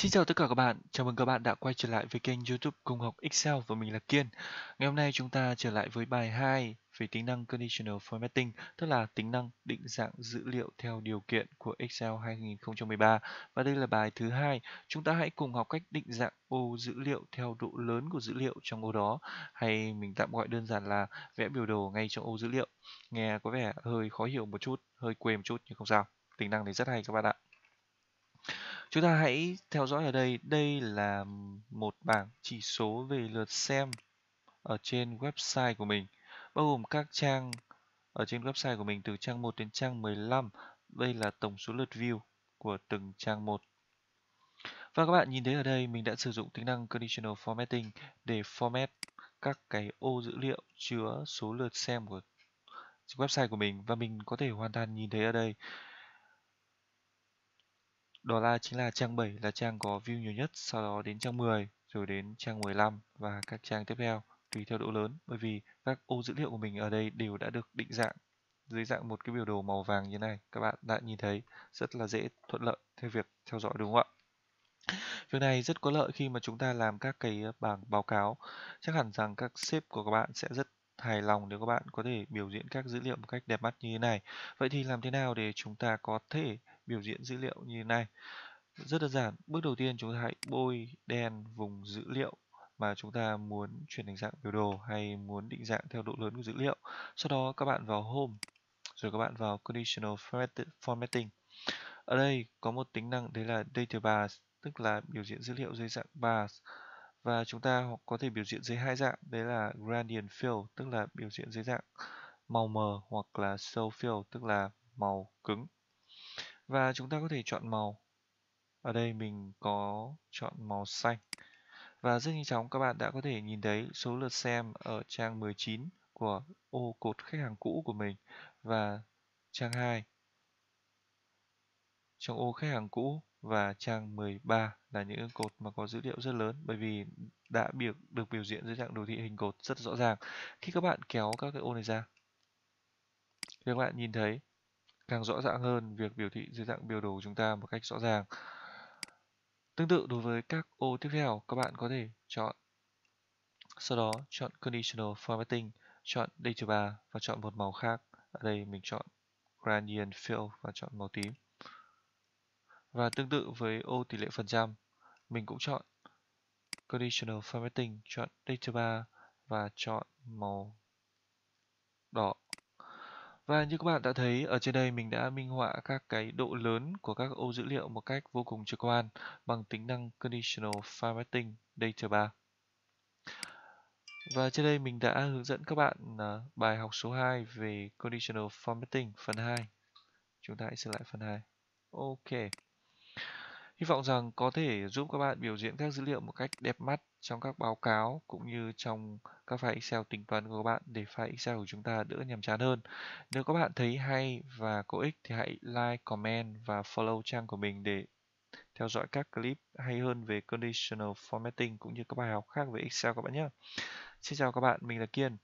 Xin chào tất cả các bạn, chào mừng các bạn đã quay trở lại với kênh youtube cùng học Excel và mình là Kiên Ngày hôm nay chúng ta trở lại với bài 2 về tính năng Conditional Formatting tức là tính năng định dạng dữ liệu theo điều kiện của Excel 2013 và đây là bài thứ hai chúng ta hãy cùng học cách định dạng ô dữ liệu theo độ lớn của dữ liệu trong ô đó hay mình tạm gọi đơn giản là vẽ biểu đồ ngay trong ô dữ liệu nghe có vẻ hơi khó hiểu một chút hơi quê một chút nhưng không sao tính năng này rất hay các bạn ạ Chúng ta hãy theo dõi ở đây, đây là một bảng chỉ số về lượt xem ở trên website của mình, bao gồm các trang ở trên website của mình từ trang 1 đến trang 15. Đây là tổng số lượt view của từng trang một. Và các bạn nhìn thấy ở đây mình đã sử dụng tính năng Conditional Formatting để format các cái ô dữ liệu chứa số lượt xem của website của mình và mình có thể hoàn toàn nhìn thấy ở đây đó là chính là trang 7 là trang có view nhiều nhất, sau đó đến trang 10, rồi đến trang 15 và các trang tiếp theo tùy theo độ lớn bởi vì các ô dữ liệu của mình ở đây đều đã được định dạng dưới dạng một cái biểu đồ màu vàng như này các bạn đã nhìn thấy rất là dễ thuận lợi theo việc theo dõi đúng không ạ việc này rất có lợi khi mà chúng ta làm các cái bảng báo cáo chắc hẳn rằng các sếp của các bạn sẽ rất hài lòng nếu các bạn có thể biểu diễn các dữ liệu một cách đẹp mắt như thế này vậy thì làm thế nào để chúng ta có thể biểu diễn dữ liệu như thế này rất đơn giản bước đầu tiên chúng ta hãy bôi đen vùng dữ liệu mà chúng ta muốn chuyển thành dạng biểu đồ hay muốn định dạng theo độ lớn của dữ liệu sau đó các bạn vào home rồi các bạn vào conditional formatting ở đây có một tính năng đấy là data bars tức là biểu diễn dữ liệu dưới dạng bars và chúng ta có thể biểu diễn dưới hai dạng đấy là gradient fill tức là biểu diễn dưới dạng màu mờ hoặc là show fill tức là màu cứng và chúng ta có thể chọn màu ở đây mình có chọn màu xanh và rất nhanh chóng các bạn đã có thể nhìn thấy số lượt xem ở trang 19 của ô cột khách hàng cũ của mình và trang 2 trong ô khách hàng cũ và trang 13 là những cột mà có dữ liệu rất lớn bởi vì đã biểu, được biểu diễn dưới dạng đồ thị hình cột rất rõ ràng khi các bạn kéo các cái ô này ra thì các bạn nhìn thấy càng rõ ràng hơn việc biểu thị dưới dạng biểu đồ chúng ta một cách rõ ràng. Tương tự đối với các ô tiếp theo, các bạn có thể chọn. Sau đó chọn Conditional Formatting, chọn Data Bar và chọn một màu khác. Ở đây mình chọn Gradient Fill và chọn màu tím. Và tương tự với ô tỷ lệ phần trăm, mình cũng chọn Conditional Formatting, chọn Data Bar và chọn màu đỏ và như các bạn đã thấy ở trên đây mình đã minh họa các cái độ lớn của các ô dữ liệu một cách vô cùng trực quan bằng tính năng Conditional Formatting Data Bar. Và trên đây mình đã hướng dẫn các bạn à, bài học số 2 về Conditional Formatting phần 2. Chúng ta hãy xem lại phần 2. Ok. Hy vọng rằng có thể giúp các bạn biểu diễn các dữ liệu một cách đẹp mắt trong các báo cáo cũng như trong các file Excel tính toán của các bạn để file Excel của chúng ta đỡ nhàm chán hơn. Nếu các bạn thấy hay và có ích thì hãy like, comment và follow trang của mình để theo dõi các clip hay hơn về conditional formatting cũng như các bài học khác về Excel các bạn nhé. Xin chào các bạn, mình là Kiên.